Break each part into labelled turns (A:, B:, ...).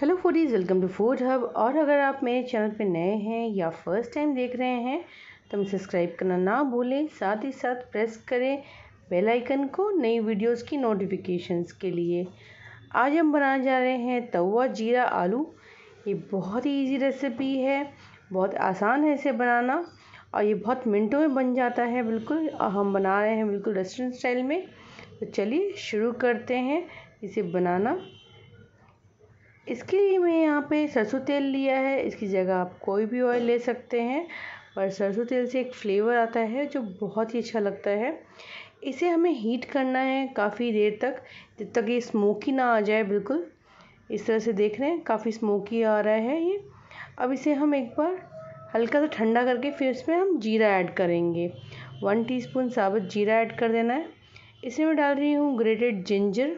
A: hello foodies welcome to food hub और अगर आप मेरे चैनल पे नए हैं या फर्स्ट टाइम देख रहे हैं तो हमें सब्सक्राइब करना ना भूलें साथ ही साथ प्रेस करें बेल आइकन को नई वीडियोस की नोटिफिकेशंस के लिए आज हम बनाने जा रहे हैं तवा जीरा आलू ये बहुत ही ईजी रेसिपी है बहुत आसान है इसे बनाना और ये बहुत मिनटों में बन जाता है बिल्कुल और हम बना रहे हैं बिल्कुल रेस्टोरेंट स्टाइल में तो चलिए शुरू करते हैं इसे बनाना इसके लिए मैं यहाँ पे सरसों तेल लिया है इसकी जगह आप कोई भी ऑयल ले सकते हैं पर सरसों तेल से एक फ्लेवर आता है जो बहुत ही अच्छा लगता है इसे हमें हीट करना है काफ़ी देर तक जब तक ये स्मोकी ना आ जाए बिल्कुल इस तरह से देख रहे हैं काफ़ी स्मोकी आ रहा है ये अब इसे हम एक बार हल्का सा ठंडा करके फिर इसमें हम जीरा ऐड करेंगे वन टीस्पून साबुत जीरा ऐड कर देना है इसे मैं डाल रही हूँ ग्रेटेड जिंजर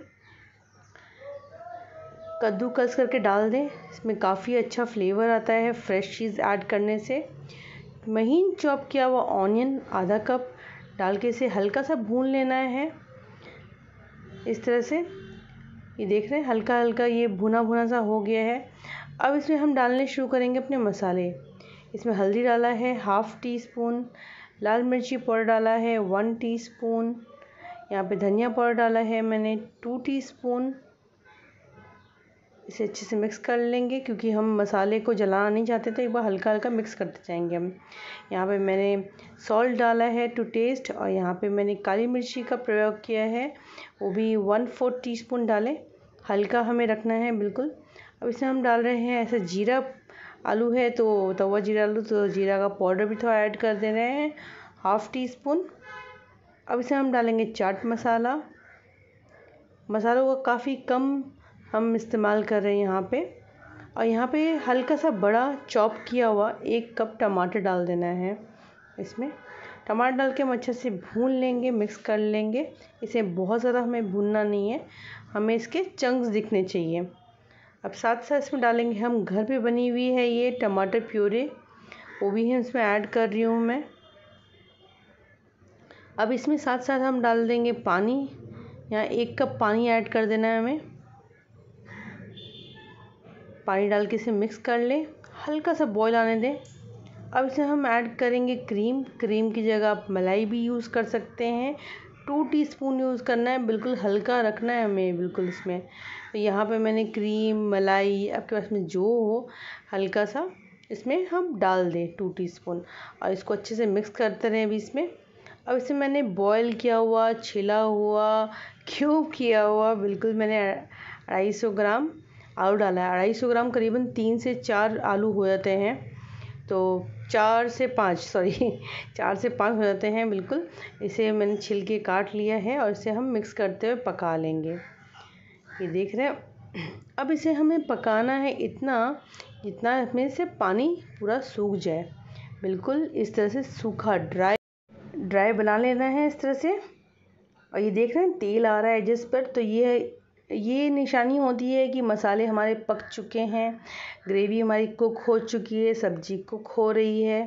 A: कद्दूकस करके डाल दें इसमें काफ़ी अच्छा फ्लेवर आता है फ्रेश चीज़ ऐड करने से महीन चॉप किया हुआ ऑनियन आधा कप डाल के इसे हल्का सा भून लेना है इस तरह से ये देख रहे हैं हल्का हल्का ये भुना भुना सा हो गया है अब इसमें हम डालने शुरू करेंगे अपने मसाले इसमें हल्दी डाला है हाफ़ टी स्पून लाल मिर्ची पाउडर डाला है वन टी स्पून यहाँ पर धनिया पाउडर डाला है मैंने टू टी स्पून इसे अच्छे से मिक्स कर लेंगे क्योंकि हम मसाले को जलाना नहीं चाहते तो एक बार हल्का हल्का मिक्स करते जाएंगे हम यहाँ पे मैंने सॉल्ट डाला है टू टेस्ट और यहाँ पे मैंने काली मिर्ची का प्रयोग किया है वो भी वन फोर्थ टी स्पून डालें हल्का हमें रखना है बिल्कुल अब इसमें हम डाल रहे हैं ऐसा जीरा आलू है तो तवा जीरा आलू तो जीरा का पाउडर भी थोड़ा ऐड कर दे रहे हैं हाफ़ टी स्पून अब इसमें हम डालेंगे चाट मसाला मसालों का काफ़ी कम हम इस्तेमाल कर रहे हैं यहाँ पे और यहाँ पे हल्का सा बड़ा चॉप किया हुआ एक कप टमाटर डाल देना है इसमें टमाटर डाल के हम अच्छे से भून लेंगे मिक्स कर लेंगे इसे बहुत ज़्यादा हमें भूनना नहीं है हमें इसके चंक्स दिखने चाहिए अब साथ साथ इसमें डालेंगे हम घर पे बनी हुई है ये टमाटर प्योरे वो भी हम इसमें ऐड कर रही हूँ मैं अब इसमें साथ साथ हम डाल देंगे पानी यहाँ एक कप पानी ऐड कर देना है हमें पानी डाल के इसे मिक्स कर लें हल्का सा बॉयल आने दें अब इसे हम ऐड करेंगे क्रीम क्रीम की जगह आप मलाई भी यूज़ कर सकते हैं टू टीस्पून यूज़ करना है बिल्कुल हल्का रखना है हमें बिल्कुल इसमें तो यहाँ पे मैंने क्रीम मलाई आपके पास में जो हो हल्का सा इसमें हम डाल दें टू टीस्पून और इसको अच्छे से मिक्स करते रहें अभी इसमें अब इसे मैंने बॉयल किया हुआ छिला हुआ क्यूब किया हुआ बिल्कुल मैंने अढ़ाई सौ ग्राम आलू डाला है अढ़ाई सौ ग्राम करीबन तीन से चार आलू हो जाते हैं तो चार से पाँच सॉरी चार से पाँच हो जाते हैं बिल्कुल इसे मैंने छिल के काट लिया है और इसे हम मिक्स करते हुए पका लेंगे ये देख रहे हैं अब इसे हमें पकाना है इतना जितना इसमें से पानी पूरा सूख जाए बिल्कुल इस तरह से सूखा ड्राई ड्राई बना लेना है इस तरह से और ये देख रहे हैं तेल आ रहा है जिस पर तो ये ये निशानी होती है कि मसाले हमारे पक चुके हैं ग्रेवी हमारी कुक हो चुकी है सब्ज़ी कुक हो रही है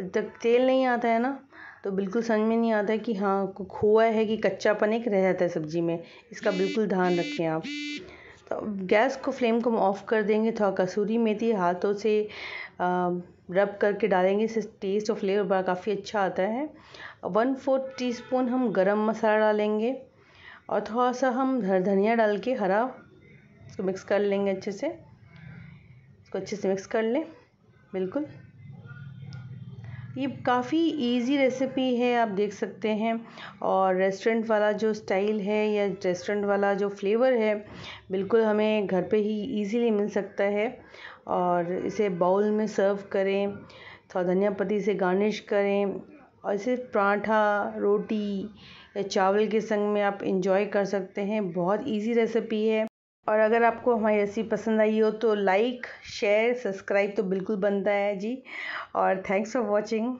A: जब तेल नहीं आता है ना तो बिल्कुल समझ में नहीं आता कि हाँ कुक हुआ है कि कच्चापन एक रह जाता है सब्ज़ी में इसका बिल्कुल ध्यान रखें आप तो गैस को फ्लेम को ऑफ़ कर देंगे थोड़ा कसूरी मेथी हाथों से रब करके डालेंगे इससे टेस्ट और फ्लेवर बड़ा काफ़ी अच्छा आता है वन फोर्थ टीस्पून हम गरम मसाला डालेंगे और थोड़ा सा हम धनिया डाल के हरा इसको मिक्स कर लेंगे अच्छे से इसको अच्छे से मिक्स कर लें बिल्कुल ये काफ़ी इजी रेसिपी है आप देख सकते हैं और रेस्टोरेंट वाला जो स्टाइल है या रेस्टोरेंट वाला जो फ्लेवर है बिल्कुल हमें घर पे ही इजीली मिल सकता है और इसे बाउल में सर्व करें थोड़ा धनिया पत्ती से गार्निश करें और इसे पराठा रोटी चावल के संग में आप इंजॉय कर सकते हैं बहुत ईजी रेसिपी है और अगर आपको हमारी रेसिपी पसंद आई हो तो लाइक शेयर सब्सक्राइब तो बिल्कुल बनता है जी और थैंक्स फॉर वॉचिंग